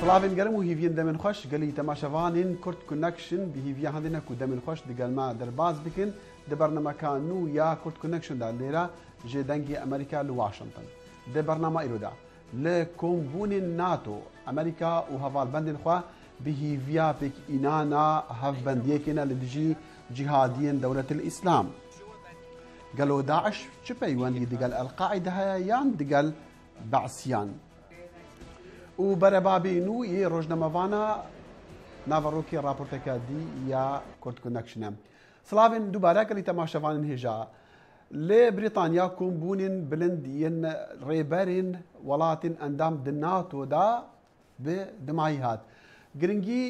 سلافين قالوا هي في دمن خوش قال لي تماشا فانين كورت كونكشن بهي في هذه نكو دمن خوش دي قال ما باز بكن دي برنامج كانو يا كورت كونكشن دا ليرا جي دنجي امريكا لواشنطن دي برنامج الو ل لكمبون ناتو امريكا وهفال بندن خوا بهي فيا بك انانا هف بند بنديكنا لدجي جهاديين دولة الاسلام قالوا داعش شبي وان دي قال القاعده هيا يان دي قال بعسيان و نو بەرەبابین إيه و ی ڕۆژنەمەوانە ناوەڕۆکی راپۆرتەکەدی یا کورتکنەکشنم. سلاوێن دووبارە کەلی تەماشەوانن هێژا. لێ بریتانیا کۆمبوونین بلندین ڕێبەرین وڵاتین ئەندام دناتۆدا بە دمایی هات. گرنگی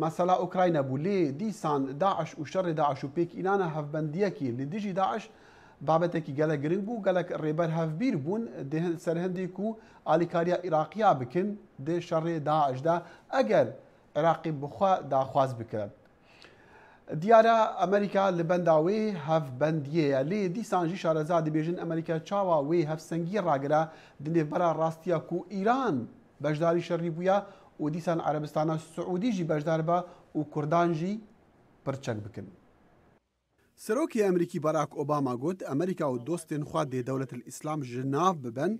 مەسەلا ئوکراینە بوو لێ دیسان داعش و داعش و پێک ئینانە هەفبندیەکی لە داعش بابەتێکی گەلە گرنگ بوو گەلک ڕێبەر هەفبیر بوون سەرهندێک و ئالیکاریا عراقیا بکن دێ شەڕێ داعشدا ئەگەر عراقی بخوا داخواز بکەن. دیارە ئەمریکا لە بەنداوێ هەف بەندیەیە لێ دیسانژی شارەزا دەبێژن ئەمریکا چاوا وێ هەفسەنگی ڕاگرا دنێبەرە ڕاستیە و ئیران بەشداری شەڕی بووە و دیسان عربستانە سعودیژی بەشدار بە و کوردانژی پرچەک بکن. سەرۆکی ئەمریکی بەراک ئۆباما گوت ئەمریکا و دۆستێن خوا دێ دەولەت ئیسلام ژناو ببن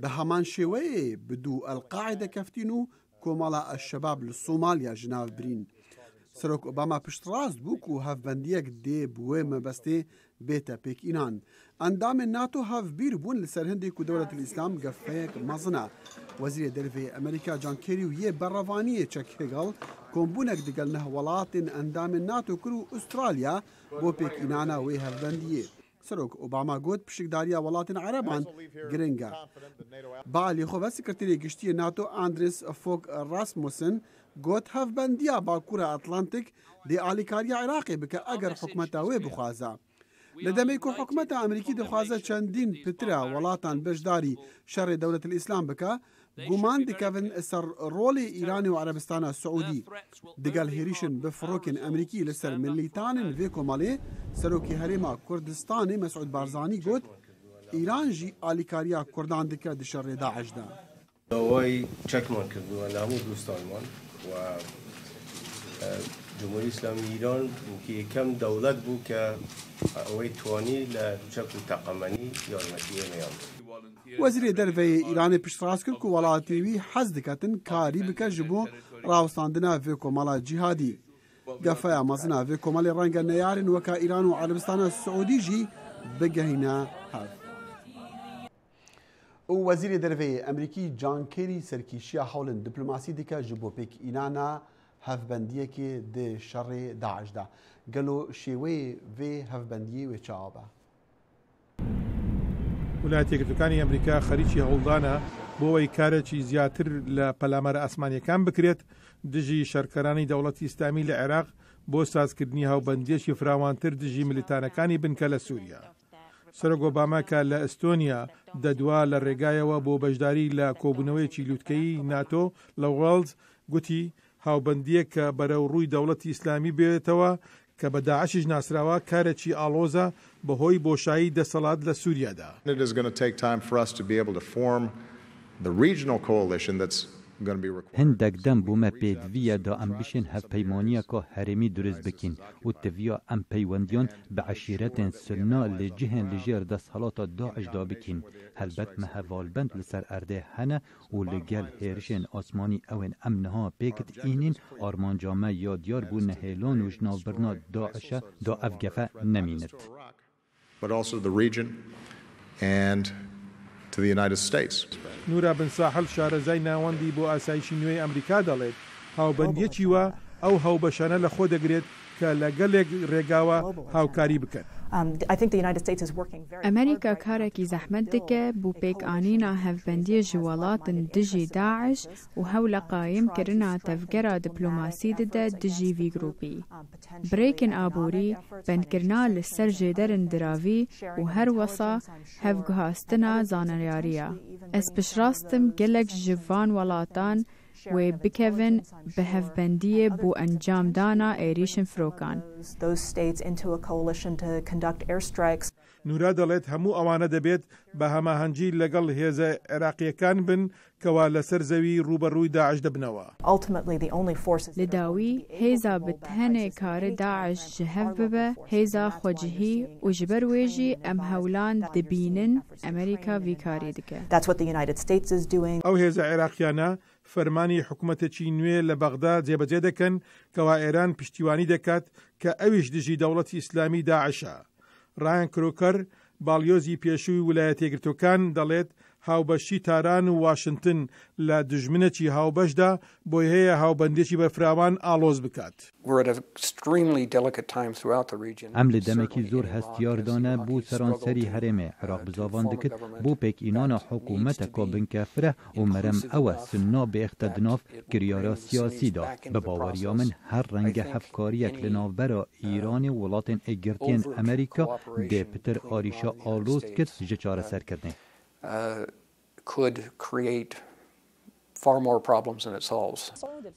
بە هەمان شێوەیە بدوو ئەلقاعدە کەفتین و کۆمەڵە ئەشەباب لە سۆمالیا ژناو برین سرۆک ئۆباما پشتڕاست بووک و هەفبندیەک دێ بووێ مەبەستێ بێتە پێکئینان. ئەندامێن ناتۆ هەفبیر بوون لەسەر هەندێک و دەوڵەت ئیسلام گەفەیەک مەزنە. وەزیرە دەروێ ئەمریکا جانکێری و یە بەڕەوانیە چەک هێگەڵ کۆمبوونێک دگەل نە وڵاتین ئەندامێن ناتۆ کرد و ئوسترالیا بۆ پێکئینانە وێ هەفبندیە. سرۆک ئۆباما گوت پشکداریا وڵاتن عربان گرنگە. بالی خۆ سکرتری گشتی ناتۆ ئاندرس فۆک ڕاستموسن گوت هەفبەندیا باکوورە ئەتلانتیک دێ ئالیکاریە عێراقی بکە ئەگەر حکومەتاوێ بخوازە. لە دەمەی کو حکوومەتە ئەمریکی دەخوازە چەندین پترا وڵاتان بەشداری شەڕێ دەولەت ئیسلام بکە، گومان دکەون سەر ڕۆڵی ئیرانی و عربستانە سعودی دگەل هێریشن بە فڕۆکن ئەمریکی لەسەر ملیتانن وێ کۆمەڵێ سەرۆکی هەرێما کوردستانی مەسعود بارزانانی گوت ئیرانژی ئالیکاریا کوردان دکە دشەڕێدا عشدا. داوای چەکمان کردووە لەموو دوستانمان. و جمهوری اسلامی ایران که یکم دولت بود که اوی توانی لچک و تقمنی یارمتی نیام وەزیری دەرڤەیە ئیرانی پیشڕاز کرد و وڵاتیوی حەز دەکاتن کاری بکە ji بۆ ڕاوساندنا vê کۆمەڵا جیهادی گەفەیە مەزنا vê کۆمەڵی ڕەنگە نەیارن وەکە ئیران و عەربستانە سعودی ژی بگەهینە هات. ئەو وەزیری دەرەوەی ئەمریکی جانکەری سەرکیشیە هەوڵن دیپلوماسی دیکە ji بۆ پێک ئیناە هەفبندیەکێ دێ شەڕێ داعشدا گەلۆ شێوەیە vê هەفبندیە وێ چاوە. وڵاتێکەکانی ئەمریکا خەریکی هەوڵدانە بۆەوەی کارێکی زیاتر لە پەلامەرە ئاسمانیەکان بکرێت دژی شەرکەرانی دەوڵەتی ئیسلامی لە عێراق بۆ سازکردنی هاوبندێکی فراوانتر دژی ملیتانەکانی بنکە لە سووریا. سرۆک ئۆباماکە لە ئەستۆنیا دەدوا لە ڕێگایەوە بۆ بەشداری لە کۆبوونەوەیکی لووتکەی ناتۆ لە وڵز گوتی هاوبندیە کە بەرەو ڕووی دەوڵەتی ئیسلامی بێتەوە کە بە داعشش ناسراوە کارێکی ئالۆزە بەهۆی بۆشایی دەسەڵات لە سووریادا. هەندێک دەم بوومە پێدویە دا هف بشین هەفپەیمانیەکە هەرێمی درست بکین و تڤیا ئەم پەیوەندیان بە عشیرەتێن سنا لێجیهێن دا دەسەڵاتە داعشدا بکەین دا مەهەڤالبند لەسەر ئەردێ هەنە و لەگەل هێرشێن ئاسمانی ئەوێن ئەم نەها پێکت ئینین امنها پیکت اینین آرمان نەهێلان یادیار ژناوبرنا داعشە دا جناب برنا But also the region and to the United States. نورا بن ساحل شارەزای ناوەندی بۆ ئاسایشی نوێی ئەمریکا دەڵێت هاوبندیەکی وە ئەو هاوبەشانە لە خۆ دەگرێت کە لەگەلێک ڕێگاوە هاوکاری بکەن. ئەمریکا کارێکی زەحمەت دکە آنينا هف بندية جوالات دجي داعش و هەو لە قاایمکردنا تەفگەرا دیپلۆماسی ددە دژی ویگروپی برێکن ئابووری بەندکردنا لە سەر ژێدەرن دراوی و هەروەسا هەفگوهاستنا زانەریاریە ئەس پشراستم گەلک جلك جفان و ve bekeven behevbendiye bu to conduct airstrikes. نورا دەڵێت هەموو ئەوانە دەبێت بە هەماهەنگی لەگەڵ هێزە عێراقیەکان بن کەوا لەسەر زەوی ڕوبەڕووی داعش دەبنەوە لەداوی هێزا بتهەنێ کارە داعش هەف ببە هێزا خۆجهی و ji ber wê jî em hewlan dibînin Emerîka vîkarî dike. Ew hêza عێراقیانە فەرمانی حکوومەتەکی نوێ لە بەغدا جێبەجێ دەکەن کەوا ئێران پشتیوانی دەکات کە ئەویش دژی دەوڵەتی ئیسلامی داعشە. ڕایان کرۆکەر باڵیۆزی پێشووی ویلایە تێگرتوەکان دەڵێت هاوبەشی تاران و واشنگتن لە دژمنەکی بایه بۆی هەیە چی بفراوان ئالۆز بکات. ئەم لە زور زۆر بو uh, بۆ سەرانسەری هەرێمێ عراق بزاوان پیک اینان حکومت کابن کفره و مەرەم ئەوە سننا بێختە دناف سیاسی دا به باوەریا من هەر ڕەنگە هەفکاریەک لە ایران uh, ئیرانی وڵاتێن ئەگرتێن ئەمریکا دێپتر آلوز ئالۆز کرد سر چارەسەرکردنی. Uh, could create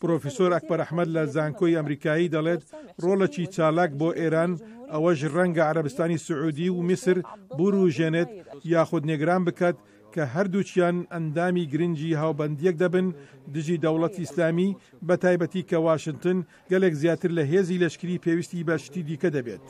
پرۆفیسۆر ئەکبەر ئەحمد لە زانکۆی ئەمریکایی دەڵێت ڕۆڵەکی چالاک بۆ ئێران ئەوەش ڕەنگە عربستانی سعودی و میسر بور و ژێنێت یاخود نێگران بکات کە هەردووچیان ئەندامی گرنگی هاوبندیەک دەبن دژی دەوڵەت ئیسلامی بە تایبەتی کە واشنگتن گەلێک زیاتر لە هێزی لەشکری پێویستی بەشتی دیکە دەبێت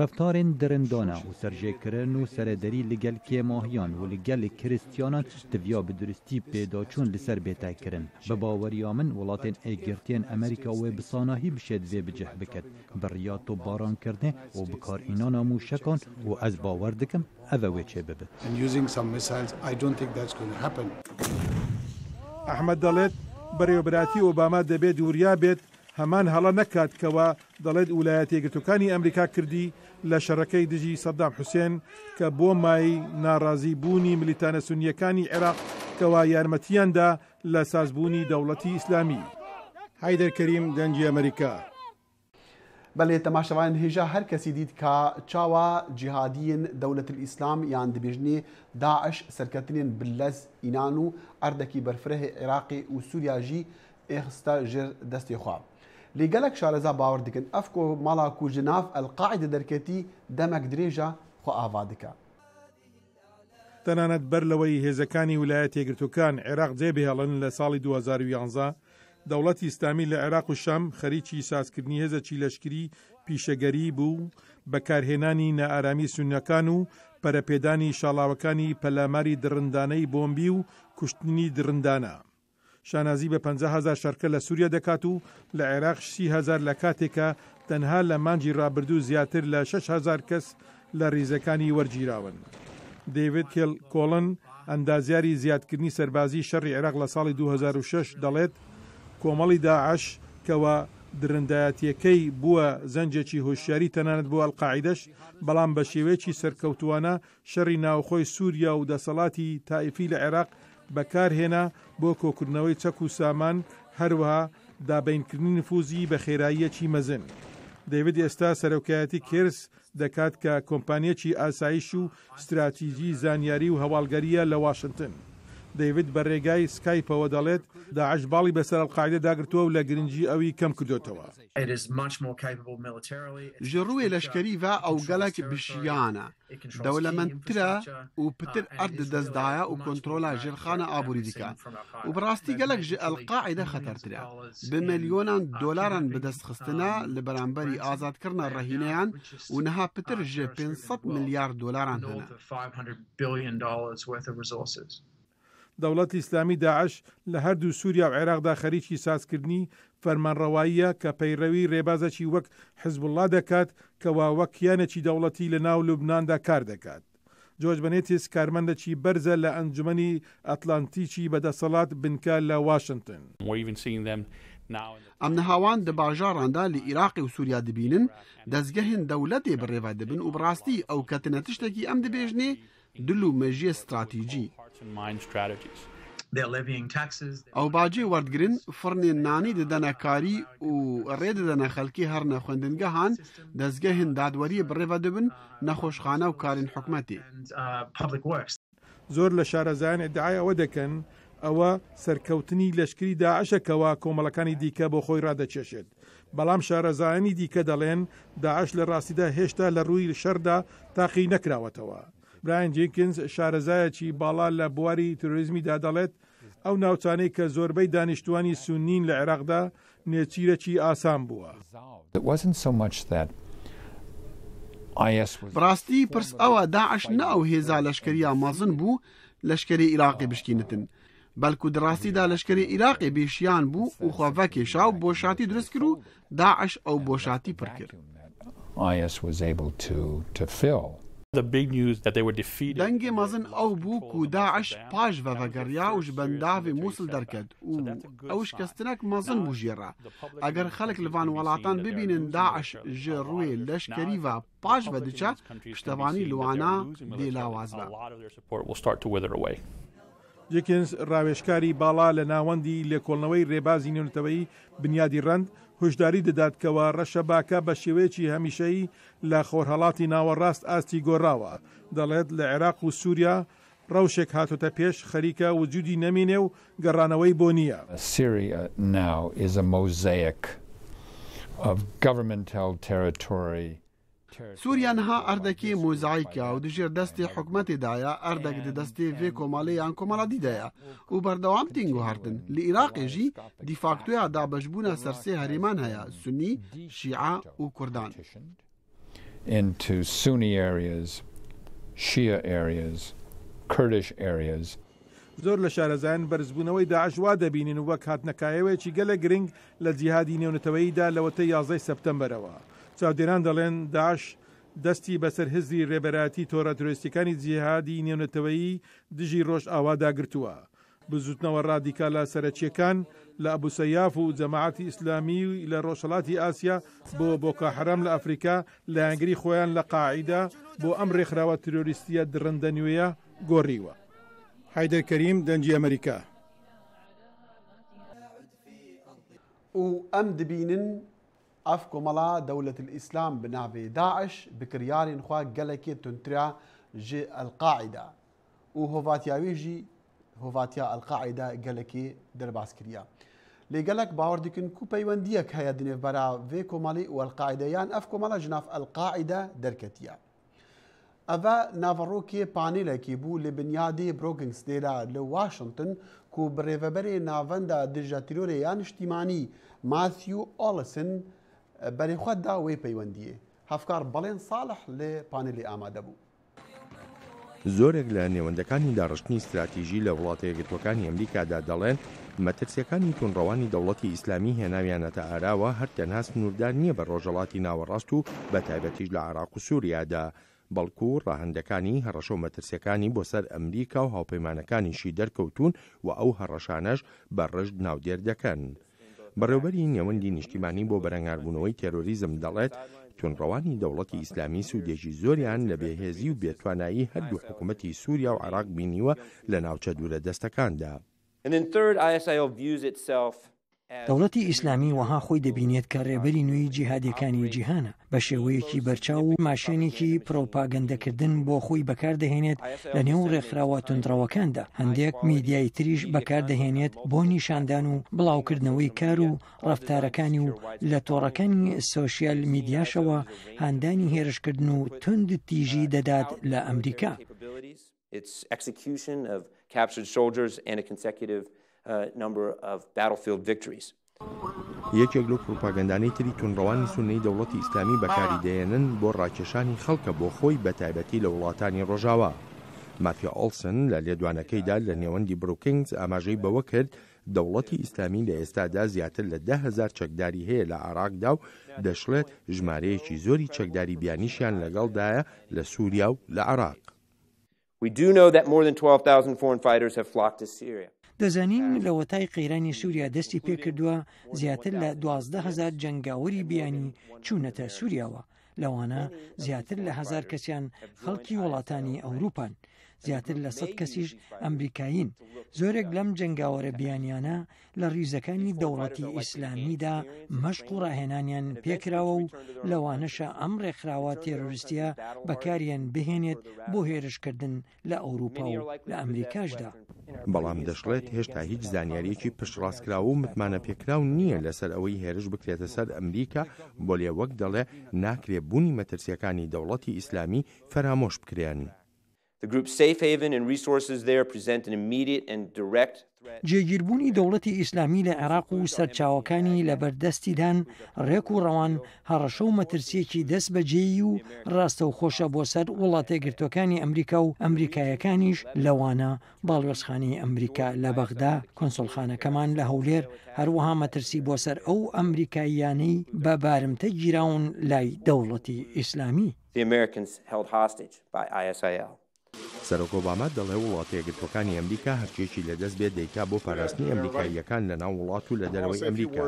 ڕفتارێن درندۆنا و سەرژێکردن و سەرەدەری لەگەل کێماهیان و لەگەل کریسیانان دڤیا بدرستی پێداچوون لەسەر بێتایکردن بە باوەریا من وڵاتێن ئەیگرتێن ئەمریکا وێ بساناهی بشێت وێ بجەح بکەت بڕیات و بارانکردێ و بکارئینانە موشەکان و ئەس باوەەر دکەم ئەە وێچێ ببێت ئەحمد دەڵێت بەڕێوەبراتی ئۆباما دەبێت دووریا بێت هەمان هەڵە نەکات کەەوە دەڵێت ویلایەتێگرتوەکانی ئەمریکا کردی لە شەڕەکەی دژی سەدام حوسێن کە بۆ مای ناڕازی بوونی ملیتانە سونیەکانی عێراق کەوا یارمەتیاندا لە سازبوونی دەوڵەتی ئیسلامی هایدەرکەریم دەنجی ئەمریکا بەڵێ تەماشەوان هێژە هەر کەسی دیت کە چاوە جیهادیین دەولەت ئیسلام یان دبیژنی داعش سەرکەتنین بلەز ئینان و ئەردەکی بەرفرەه عێراقی و سووریاژی ئێخستا ژێر دەستی خواب. لێگەلک شارەزا باوە دکن ئەف کۆ مەڵاکو ژناف ئەلقاعدە دەرکەتی دەمەک درێژە خۆ ئاوا دکە. تەنانەت بەر لەوەی هێزەکانی ویلایەت تێگرتوەکان عێراق جێبهێڵن لە ساڵی 2011 دەوڵەتی ئیسلامی لە عێراق و شەم خەریکی سازکردنی هێزەکی لەشکری پیشەگەری بوو بەکارهێنانی نەئارامی سونیەکان و پەرەپێدانی شاڵاوەکانی پەلاماری درندانەی بۆمبی و کوشتنی درندانە. شانازی بە 500هزار شەرکە لە سووریا دەکات و لە عێراق 6هزار لە کاتێکە تەنها لە مانجی ڕابردوو زیاتر لە 6هزار کەس لە ریزەکانی وەرگیراون. دەیوێت کل کۆڵن ئەندازیاری زیادکردنی سەربازی شەڕی عێراق لە ساڵی 2006 دەڵێت کۆمەڵی داعش کەوە درندایەتیەکەی بووە زەنجێکی هۆشیاری تەنانەت بۆ ئەلقاعیدش بەڵام بە شێوەیەکی سەرکەوتوانە شەڕی ناوخۆی سووریا و دەسەڵاتی تایفی لە عێراق بەکارهێنا بۆ کۆکردنەوەی چەک و سامان هەروەها دابینکردنی نفوزی بە خێراییەکی مەزن. دەیوێت ئێستا سەرۆکایەتی کرس دەکات کە کۆمپانیەکی ئاسایش و استراتیژی زانیاری و هەواڵگەریە لە واشنگتن. دەیوێت بە ڕێگای سکایپەوە دەڵێت داعش باڵی بەسەر قاعدە داگرتووە و لە گرنگجی ئەوی کەم کردوتەوە ژڕوێ لەشکری ڤ ئەو گەلک بشیانە دەولەمەندترە و پتر uh, ئەرد دەستدایە و کۆنتترۆلا ژێرخانە ئابووری دیکە و بڕاستی گەلک ژ ئەلقاعدە خەتەرترە بمەلیۆنان دۆلاران بەدەستخستنە um, لە بەرامبەری ئازادکردنە uh, ڕەهینەیان و نەها پتر ژێ 500 میلیارد دلاران هەنا. دەوڵەت ئیسلامی داعش لە هەردوو سووریا و عێراقدا خەریکی سازکردنی فەرمانڕەواییە کە پەیڕەوی ڕێبازەکی وەک حزبله دەکات کەوا وەکیانەکی دەوڵەتی لە ناو لوبناندا کار دەکات. جۆج بنێتیس کارمەندەکی بەرزە لە ئەنجومی ئەتلانتیکی بەدەسەڵات بنکە لە واشنگتن. ئەم نەهاوان دە باژاراندا لە عیراقی و سووریا دەبینن دەستگەهن دەولەتێ بڕێوا دەبن و بڕاستی ئەو کەتەنە تشتێکی ئەم دەبێژنێ دل و مێژیە استراتیژی ئەو باجێ وەردگرن فڕنێن نانی دەدەنەکاری و ڕێدەدەنە خەلکی هەر نەخوێندنگە هاان دەستگە هندادوەریە بڕێوە دەبن نەخۆشخانە و کارین حکوومەتی uh, زۆر لە شارەزان ئەدعای ئەوە دەکەن ئەوە سەرکەوتنی لەشکری داعشەکەەوە کۆمەلەکانی دیکە بۆ خۆی ڕدەچێشێت. بەڵام شارەزایانی دیکە دەڵێن داعش لە ڕاستیدا هێشتا لە ڕووی شەردا تاقی نەکراوەتەوە. براین جیکنز شارەزایەکی باڵا لە بواری تروریزمیدا دەڵێت ئەو ناوچانەی کە زۆربەی دانیشتوانی سنین لە عێراقدا نێچیرەکی ئاسان بووە. بڕاستی پرس ئەوە داعش ناو هێزا لەشکری ئامازن بوو لەشکری عراقی بشکینتن. بەلکو دراستیدا لەشکری عراقی بێشیان بوو و خۆڤە کێشاو بۆشاتی درست کرد و داعش ئەو بۆشاتی پڕ کرد. IS was able to, to fill. the big news that they were defeated. Dengi mazin aw ku da paj va va gar ya us ben u aw kastnak mazin bu Agar khalak levan walatan bibin da ash jirwi lash paj va dicha shtavani luana A lot of their support will start to wither away. جکینس ڕاوێشکاری باڵا لە ناوەندی لێکۆڵنەوەی ڕێبازی نێونەتەوەی بنیادی ڕند هۆشداری دەداتکەوە ڕەشەباکە بە شێوەیەکی هەمیشەیی لە خۆرهڵاتی ناوەڕاست ئاستی گۆڕاوە دەڵێت لە عێراق و سووریا ڕەوشێک هاتوتە پێش خەریکە وجودی نەمینێ و گەڕانەوەی بۆ نییە سری ناو is a mosaic of government held territory. سوریان ها اردکی مۆزایکە و دژێر دەستی حکومەتی دایە ئەردەك دی دەستی vê کۆماڵەیان کۆمەڵە دیدەیە و بەردەوام تینگ و هەردن لە عێراقێژی دیفاکتویا دابەشبوونە سەرسێ هەریمان هەیە سنی شیعە و کوردان. Into Sunni areas, Shia areas, Kurdish areas. زۆر لە شارەزایان بەرزبوونەوەی داعشوا دەبینین وەک هاتنەکایەوەیکی گەلە گرنگ لە جیهادی نێونەتەوەیدا لەوەتە 11 سپتمبرەوە. چاودێران دەڵێن داش دەستی بەسەر هزی ڕێبەراتی تۆرە تروریستەکانی جیهادی نێونەتەوەیی دژی ڕۆژ ئاواداگرتووە بزوتنەوە ڕادیکالا سەرچیەکان لە ئەبوسەیاف و جەماعتی ئیسلامی لە ڕۆژەڵاتی ئاسیا بۆ بۆکە حرام لە ئەفریقا لە ئەنگری خۆیان لە قاعیدا بۆ ئەم ڕێکخراوە تروریستیە درڕندە نوێیە گۆڕیوە حیدەرکەریم دەنجی ئەمریکا و ئەم دبینن ئەف کۆمەڵا دەولەت ئیسلام بناوێ داعش بکریارین خوا گەلەکێ تونترا ژێ ئەلقاعدا و هۆڤاتیاویژی هۆڤاتیا ئەلقاعدا گەلەکی دەرباسکریا. لێگەلک باوەڕدیکن کو پەیوەندیەک هەیە دنێبەرا وێ کۆمەڵی وەلقاعدەیان ئەف کۆمەڵە ژناف ئەلقاعدا دەرکەتیە. ئەە ناڤڕۆکێ پانیلێکی بوو لە بنیادی برۆگنگس دێرا لە واشنگتن و بڕێڤەبەرێ ناڤەندا دژە تیرۆرە یان شتیمانی ماثیو ئۆلسن بەرێخوا داوەی پەیوەندیە هەفکار بەڵێن ساڵح لێ پانلی ئامادە بوو. زۆرێک لە نێوەندەکانی داڕشتنی استراتیژی لە وڵاتەیەگرتوەکانی ئەمریکادا دەڵێن مەترسیەکانی تونڕەوانی دەوڵەتی ئیسلامی هێناویانەتە ئاراوە هەر تەنها سنووردار نییە بە ڕۆژەڵاتی ناوەڕاست و بە تایبەتیش لە عراق و سووریادا. بەڵکو ڕاهندەکانی هەڕەشە و مەترسیەکانی بۆ سەر ئەمریکا و هاوپەیمانەکانیشی دەرکەوتون و ئەو هەڕەشانەش بە ڕژد ناودێر دەکەن. بەڕێوبەری نێوەندی نیشتیمانی بۆ بەرەنگاربوونەوەی تێرۆریزم دەڵێت تونڕەوانی دەوڵەتی ئیسلامی سوودێکی زۆریان لە بێهێزی و بێتوانایی هەردوو حکوومەتی سووریا و عراق بینیوە لە ناوچە دوورە دەستەکاندا. And then third, ISIL views itself دەوڵەتی ئیسلامی وەها خۆی دەبینێت کە ڕێبەری نوێی جیهادەکانی جیهانە بە شێوەیەکی بەرچاو و ماشێنێکی پرۆپاگەندەکردن بۆ خۆی بەکاردەهێنێت لە نێو ڕێکخراوە تندراوەکاندا هەندێک میدیای تریش بەکاردەهێنێت بۆ نیشاندان و بڵاوکردنەوەی کار و ڕفتارەکانی و لە تۆڕەکانی سۆسیال میدیاشەوە هەندانی هێرشکردن و تند تیژی دەدات لە ئەمریکا. Its execution of captured soldiers and a consecutive Uh, number of battlefield victories. یەکێک لەو پروپاگەندانەی تری تونڕەوانی سونەی دەوڵەتی ئیسلامی بەکاری دێنن بۆ ڕاکێشانی خەڵکە بۆ خۆی بە تایبەتی لە وڵاتانی ڕۆژاوا. مافیا ئۆلسن لە لێدوانەکەیدا لە نێوەندی بروکینگز ئاماژەی بەوە کرد دەوڵەتی ئیسلامی لە ئێستادا زیاتر لە دههزار چەکداری هەیە لە عراقدا و دەشڵێت ژمارەیەکی زۆری چەکداری بیانیشیان لەگەڵدایە لە سووریا و لە عراق. We do know that more than 12,000 foreign fighters have flocked to Syria. دەزانین لە وەتای قەیرانی سووریا دەستی پێکردووە زیاتر لە دوهزار جنگاوەری بیانی چوونەتە سووریاوە لەوانە زیاتر لە هزار کەسیان خەڵکی وڵاتانی ئەوروپان زیاتر لە سەد کەسیش ئەمریکاین زۆرێک لەم جنگاوەرە بیانیانە لە ریزەکانی دەوڵەتی ئیسلامیدا مەشق و ڕاهێنانیان پێکراوە و لەوانەشە ئەم ڕێکخراوە تێرۆریستە بەکاریان بهێنێت بۆ هێرشکردن لە ئەوروپا و لە ئەمریکاشدا. بەڵام دەشڵێت هێشتا هیچ زانیاریەکی پشڕاستکراوە و متمانە پێکراو نییە لەسەر ئەوەی هێرش بکرێتە سەر ئەمریکا بۆ لێ وەک دەڵێ ناکرێ بوونی مەترسیەکانی دەوڵەتی ئیسلامی فەرامۆش بکرێن. The group's safe haven and resources there present an immediate and direct جێگیربوونی دەوڵەتی ئیسلامی لە عێراق و سەرچاوەکانی لە بەردەستیدان ڕێک و ڕەوان هەڕەشە و مەترسیەکی دەست بەجێی و ڕاستە و خۆشە بۆ سەر وڵاتێگرتوەکانی ئەمریکا و ئەمریکایەکانیش لەوانە باڵوەسخانی ئەمریکا لە بەغدا کۆنسڵخانەکەمان لە هەولێر هەروەها مەترسی بۆ سەر ئەو ئەمریکاییانەی بە بارمتە گیراون لای دەوڵەتی ئیسلامی. The Americans held hostage by ISIL. سەرۆک ئۆباما دەڵێ وڵات یەکگرتوەکانی ئەمریکا هەرچێکی لەدەست بێت دەیکا بۆ پاراستنی ئەمریکاییەکان لە ناو وڵات و لە دەرەوەی ئەمریکا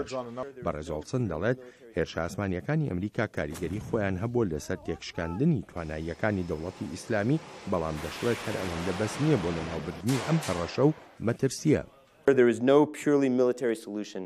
بە ڕێزۆڵسن دەڵێت هێرش ئاسمانیەکانی ئەمریکا کاریگەری خۆیان هەبوو لەسەر تێکشکاندنی تواناییەکانی دەوڵەتی ئیسلامی بەڵام دەشڵێت هەر ئەوەندە بەس نییە بۆ لە ناوبردنی ئەم هەڕەشە و مەترسیە. There is no purely military solution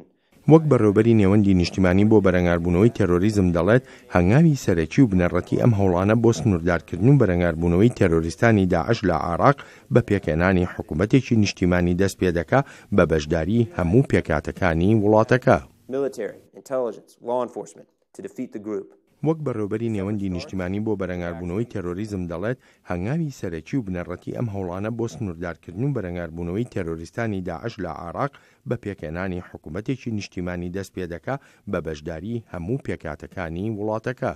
وەک بەڕێوبەری نێوەندی نیشتیمانی بۆ بەرەنگاربوونەوەی تەرۆریزم دەڵێت هەنگاوی سەرەکی و بنەڕەتی ئەم هەوڵانە بۆ سنووردارکردن و بەرەنگاربوونەوەی تەرۆریستانی داعش لە عراق بە پێکەێنانی حکوومەتێکی نیشتیمانی دەست پێ دەکا بە بەشداری هەموو پێکاتەکانی وڵاتەکە. Military, intelligence, law enforcement to defeat the group. وەک بەڕێوبەری نێوەندی نیشتیمانی بۆ بەرەنگاربوونەوەی تەرۆریزم دەڵێت هەنگاوی سەرەکی و بنەڕەتی ئەم هەوڵانە بۆ سنووردارکردن و بەرەنگاربوونەوەی تەرۆریستانی داعش لە عراق بە پێکێنانی حکوومەتێکی نیشتیمانی دەست پێ دەکا بە بەشداری هەموو پێکاتەکانی وڵاتەکە.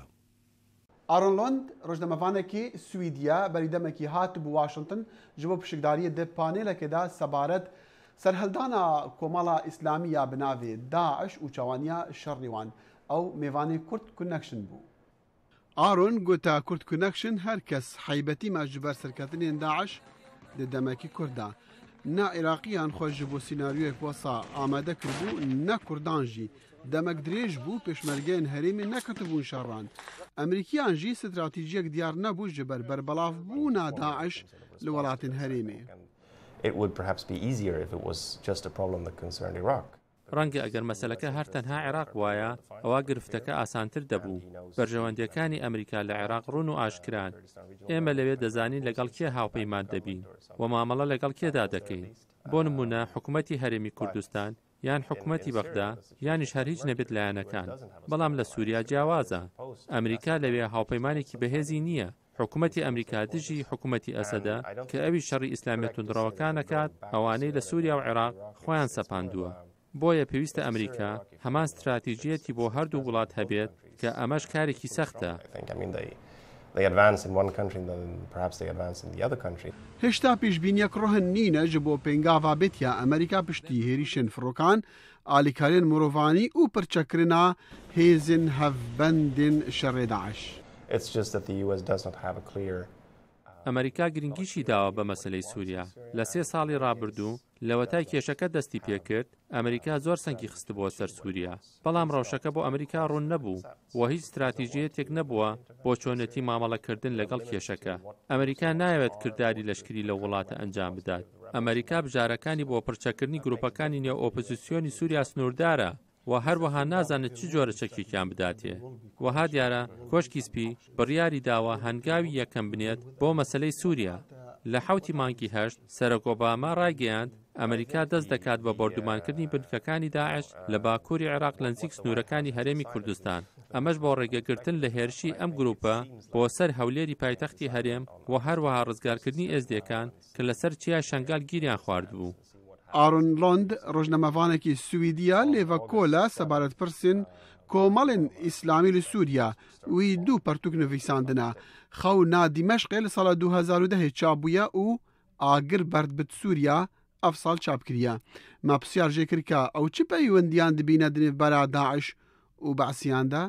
ئارنلند ڕژدەمەوانێکی سوئدیا بەریدەمەکی هات بوو وااشنگتن ji بۆ پشکداریە دە پانێلەکەدا سەبارەت سەررهلدانا کۆمەڵا ئیسلامی یا بناوێ داعش و چاوانیا شەڕیوان. ئەو میوانەی کورت کونەکشن بوو. ئارۆن گوتا کورت کونەکشن هەر کەس حیبەتی ماژبەر سەرکەتنێن داعش لە دەمەکی کووردا. نا عێراقییان خۆش بۆ سناریوەک وەسا ئامادە کردبوو نە کوردانژی دەمەک درێژ بوو پێشمەرگەن هەرێمی نەکردبوون شەڕان ئەمریکیان ژی استراتیژیەک دیار نەبوو ژبەر بەربەڵاف بوو ناداعش لە وڵاتین هەرێمێ. It would perhaps be easier if it was just a problem that concerned Iraq. ڕەنگە ئەگەر مەسلەکە هەر تەنها عێراق وایە ئەوە گرفتەکە ئاسانتر دەبوو بەرژەوەندیەکانی ئەمریکا لە عێراق ڕون و ئاشکران ئێمە لەوێ دەزانین لەگەڵ کێ هاوپەیمان دەبین و مامەڵە لەگەڵ کێدا دەکەین بۆ نمونە حکوومەتتی هەرێمی کوردستان یان حکوومەتتی بەغدا یانیش هەر هیچ نەبێت لایەنەکان بەڵام لە سووریا جیاوازە ئەمریکا لەوێ هاوپەیمانێکی بەهێزی نییە حکوومەتتی ئەمریکا دژی حکوومەتتی ئەسەدا کە ئەوی شەڕی ئیسلامیەتونندڕەوەکانەکات ئەوانەی لە سووریا و عێراق خۆیان سەپاندووە بۆیە پێویستە ئەمریکا هەمان استراتیژیەتی بۆ هەردوو وڵات هەبێت کە ئەمەش کارێکی سەختە. هێشتا پیشبینیەک ڕۆهن نینە ji بۆ پێنگاوابێتیا ئەمریکا پشتی هێریشن فرۆکان ئالیکارێن مرۆڤانی و پرچەکرنا هێزن هەفبندین شەڕێداعش. Uh, ئەمریکا گرنگیشی داوە بە مەسلەی سووریا لە سێ ساڵی ڕابردوو لەوەتای کێشەکە دەستی پێکرد ئەمریکا زۆر سەنگی خست بۆ سەر سووریا بەڵام ڕەوشەکە بۆ ئەمریکا ڕوون نەبوو و هیچ استراتیژیە تێک نەبووە بۆ چۆنەتی مامەڵەکردن لەگەڵ کێشەکە ئەمریکا نایەوێت کردداری لەشکری لە وڵاتە ئەنجام بدات ئەمریکا بژارەکانی بۆ پرچەکردنی گرروپەکانی نێو ئۆپۆزیسیۆنی سووریا سنووردارە و هەروەها نازانێت چ جۆرە چەکێکیان بداتێ وەها دیارە کۆشکی سپی بڕیاری داوە هەنگاوی یەکەم بنێت بۆ مەسلەی سووریا لە حوتی مانکی هەشت سەرۆکۆباما ڕایگەیاند ئەمریکا دەست دەکات بە بردومانکردنی بنکەکانی داعش لە باکووری عێراق لەنزیک سنوورەکانی هەرێمی کوردستان ئەمەش بۆ ڕێگەگرتن لە هێرشی ئەم گروپە بۆ سەر هەولێری پایتەختی هەرێم و هەروەها ڕزگارکردنی ئێزدەکان کە لەسەر چیا شنگال گیریان خوارد بوو. ئارن لۆند ڕژنەمەوانێکی سوئیدیا لێڤە کۆلا سەبارەت پرسن کۆمەڵێن ئیسلامی لە سووریا وی دوو پەرتوک نویساندنا خەو نادیمەشقێ لە ساڵە 2010 چابووە و ئاگر بەرد بت سووریا، ئەف ساڵ چاپکریە ماپسیار ژێکرد کە ئەو چ پەیوەندیان دبینە دنێ بەرا داعش و بەعسییاندا؟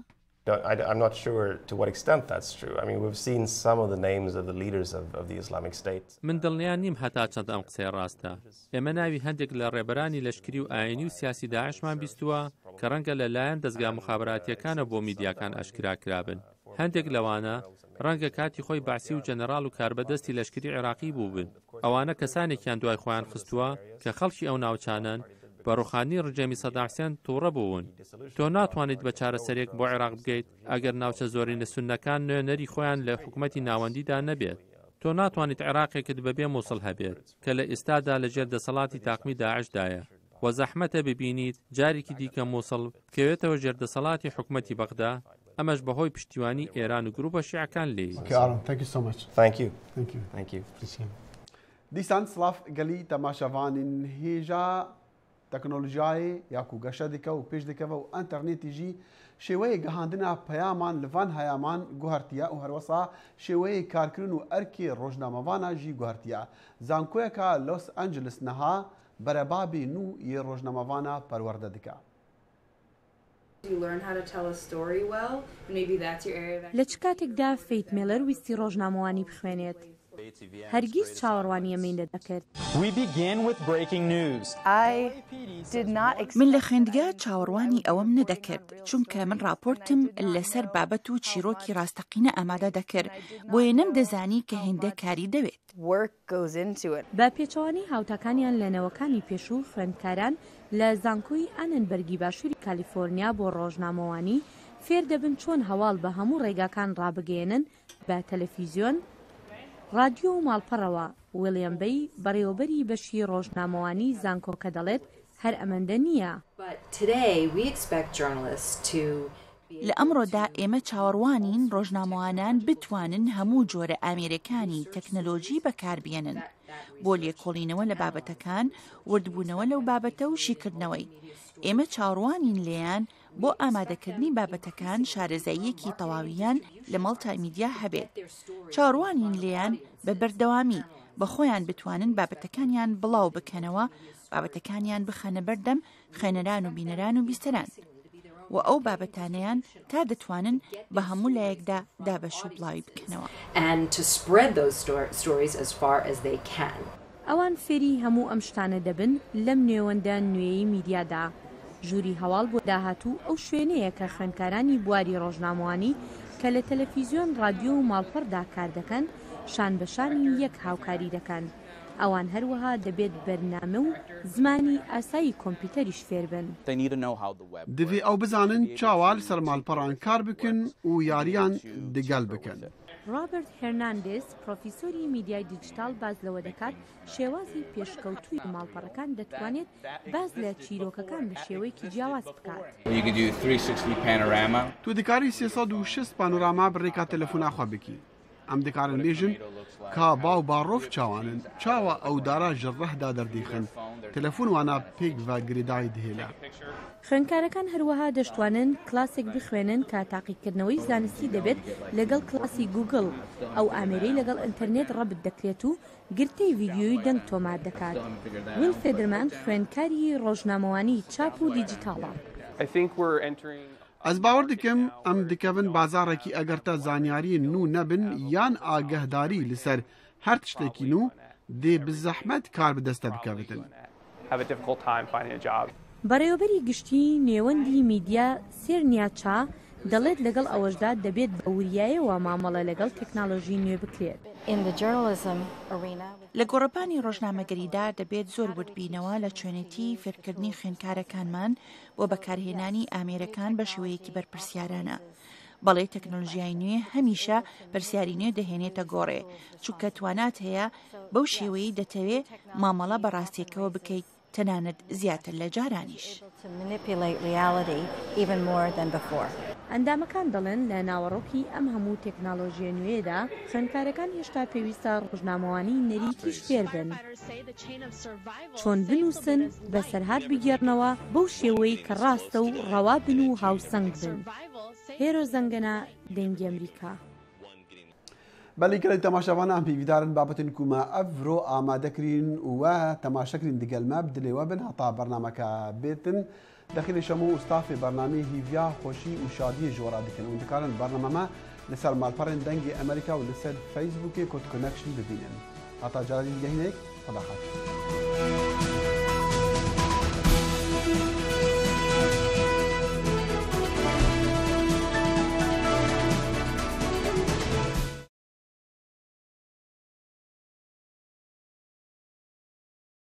I'm not sure to what extent that's true. I mean, we've seen some of the names of the leaders of, of the Islamic State. من دڵنیان نیم هەتا چەند ئەم قسەی ڕاستە. ئێمە ناوی هەندێک لە ڕێبەرانی لەشکری و ئاینی و سیاسی داعشمان بیستووە کە ڕەنگە لەلایەن دەستگا مخابراتیەکانە بۆ میدیاکان ئەشکرا کرابن. هەندێک لەوانە ڕەنگە کاتی خۆی باسی و جەنەرال و کاربەدەستی لەشکری عێراقی بوو بن ئەوانە کەسانێکیان دوای خۆیان خستووە کە خەڵکی ئەو ناوچانان بە ڕوخانی ڕجەمی سەداحسیان تووڕە بوون تۆ ناتوانیت بە چارەسەرێک بۆ عێراق بگەیت ئەگەر ناوچە زۆرین لە سونەکان نوێنەری خۆیان لە حکوومەتتی ناوەندیدا نەبێت تۆ ناتوانیت عێراقێکت بەبێ مووسڵ هەبێت کە لە ئێستادا لەژێر دەسەڵاتی تاقمی داعشدایە وە زەحمەتە ببینیت جارێکی دیکە مووسڵ بکەوێتەوە ژێردەسەڵاتی حکوومەتتی بەغدا ئەمەش بەهۆی پشتیوانی ئێران و گرروپە شیعەکان لێ دیسان سلااف گەلی تەماشەوانین هێژە تەکنۆلژیای یاکو گەشە دیکە و پێش دەکەەوە و ئەتەرنێتیژی شێوەیە گەهاندنا پەیامان لەڤان هەیامان گوهرتیا و هەروەسا شێوەیە کارکردن و ئەرکی ڕۆژنامەوانە ژی گوهرتیا زانکۆیەکە لۆس ئەنجلس نەها بەرەبابی نو یە ڕۆژنامەوانە پەروەەردە دکات. لە چ کاتێکدا فیت مێلەر ویستی ڕۆژنامەوانی بخوێنێت هەرگیز چاوەڕوانی ئەمەی لە دەکرد من لە خوێندگە چاوەڕوانی ئەوەم نەدەکرد چونکە من راپۆرتم لەسەر بابەت و چیرۆکی ڕاستەقینە ئامادە دەکرد بۆیە نەم دەزانی کە هێندە کاری دەوێت بە پێچوانی هاوتەکانیان لەنەوەکانی پێشوو خوێندکاران لە زانکۆی ئەننبەرگی باشووری کالیفۆرنیا بۆ ڕۆژنامەوانی فێر دەبن چۆن هەواڵ بە هەموو ڕێگاکان ڕابگەێنن بە تەلەفیزیۆن ڕادیۆ و ماڵپەڕەوە ویلیەمبەی بەڕێوەبەری بەشی ڕۆژنامەوانی زانکۆکە دەڵێت هەر ئەمەندە نییە لە ئەمڕۆدا ئێمە چاوەڕوانین ڕۆژنامەوانان بتوانن هەموو جۆرە ئامێرەکانی تەکنەلۆژی بەکاربیێنن بۆ لێکۆڵینەوە لە بابەتەکان وردبوونەوە لەو بابەتە و شیکردنەوەی ئێمە چاڕوانین لێیان بۆ ئامادەکردنی بابەتەکان شارەزاییەکی تەواویان لە مەڵتا میدیا هەبێت چاڕوانین لیان بە بەردەوامی بە خۆیان بتوانن بابەتەکانیان بڵاو بکەنەوە بابەتەکانیان بخەنە بەردەم خوێنەران و بینەران و بیستران و ئەو بابەتانیان تا دەتوانن بە هەموو لایەکدا دابەش و بڵاوی بکەنەوە ئەوان فێری هەموو ئەم شتانە دەبن لەم نێوەندە نوێی میدیادا ژووری هەواڵ بۆ داهاتوو ئەو شوێنەیە کە خوێندکارانی بواری ڕۆژناموانی کە لە تەلەفیزیۆن رادیۆ و ماڵپەردا کار دەکەن شان بەشانی یەک هاوکاری دەکەن ئەوان هەروەها دەبێت بەرنامە و زمانی ئاسایی کۆمپیوتەریش فێربن دەبێ ئەو بزانن چاوال سەرمالپەڕان کار بکن و یاریان دەگەل بکەن. ڕابرت هەرناندز پرۆفیسۆری میدیای دیجیتال باز لەوە دەکات شێوازی پێشکەوتوی ماڵپەڕەکان دەتوانێت باز لە چیرۆکەکان بە شێوەیەکی جیاواز بکات تو دکاری 360 پانۆراما بڕێکات تەلەفۆناخوا بکی ئەم دکارن بێژن کا باو باڕۆف چاوانن چاوە ئەو دارا ژەڕەحدا دەردیخن تەلەفۆن وانە پێک ڤگرێدای دهێلا خوێنکارەکان هەروەها دەشتوانن کلاسێک بخوێنن کە تاقیکردنەوەی زانستی دەبێت لەگەڵ کلاسی گوگل ئەو ئامێرەی لەگەڵ ئینتەرنێت ڕەبت دەکرێت و گرتەی ویددیوی دەنگ تۆمات دەکات ویل فێدرمان خوێنکاری ڕۆژنامەوانی چاپ و دیجیتاڵە. ئەس باوەڕ دکەم ئەم دکەبن بازارێکی ئەگەرتە زانیاری نو نەبن یان ئاگەهداری لەسەر هەر شتێکی نو دێ بزەحمەت کار بەدەستە بکەوتن. بەڕێوەبەری گشتی نێوەندی میدیا سێرنیاچا دەڵێت لەگەڵ ئەوەشدا دەبێت بە وریایەوە مامەڵە لەگەڵ تەکنالۆژی نوێ بکرێت لە گۆڕپانی ڕۆژنامەگەریدا دەبێت زۆر وردبینەوە لە کوێنێتی فێرکردنی خوێنکارەکانمان بۆ بەکارهێنانی ئامێرەکان بە شێوەیەکی بەرپرسیارانە. بەڵێ تەکنۆلژیای نوێ هەمیشە پرسیاری نوێ دەهێنێتە گۆڕێ چووکە توانات هەیە بەو شێوەی دەتەوێت مامەڵە بەڕاستیەکەوە بکەیت تەنانەت زیاتر لە جارانیش ئەندامەکان دەڵێن لە ناوەڕۆکی ئەم هەموو تەکنالۆژیە نوێدا خوێندکارەکان هێشتا پێویستە ڕژنامەوانی نەریکی شتێر بن چۆن بنووسن بەسەرهات بگێڕنەوە بەو شێوەی کە ڕاستە و ڕەوا بن و هاوسەنگ بن هێرۆ زەنگەنە دەنگی ئەمریکا. بلی کلی تماشا وانا هم پی ویدارن بابتن کما تەماشاوانان پێویدارن بابەتن کومە ئەفرۆ ئامادەکرین وە تەماشەکرین دگەلمە بدلێوە بن هەتا برنامه که بیتن داخل شمو استاف برنامه هیویا خوشی و شادی جورا دیکن و دکارن برنامه بەرنمەمە لەسەر مالپەڕێن دەنگی امریکا و لسر فیسبوک کت کنکشن ببینن هەتا جاری خدا خاطر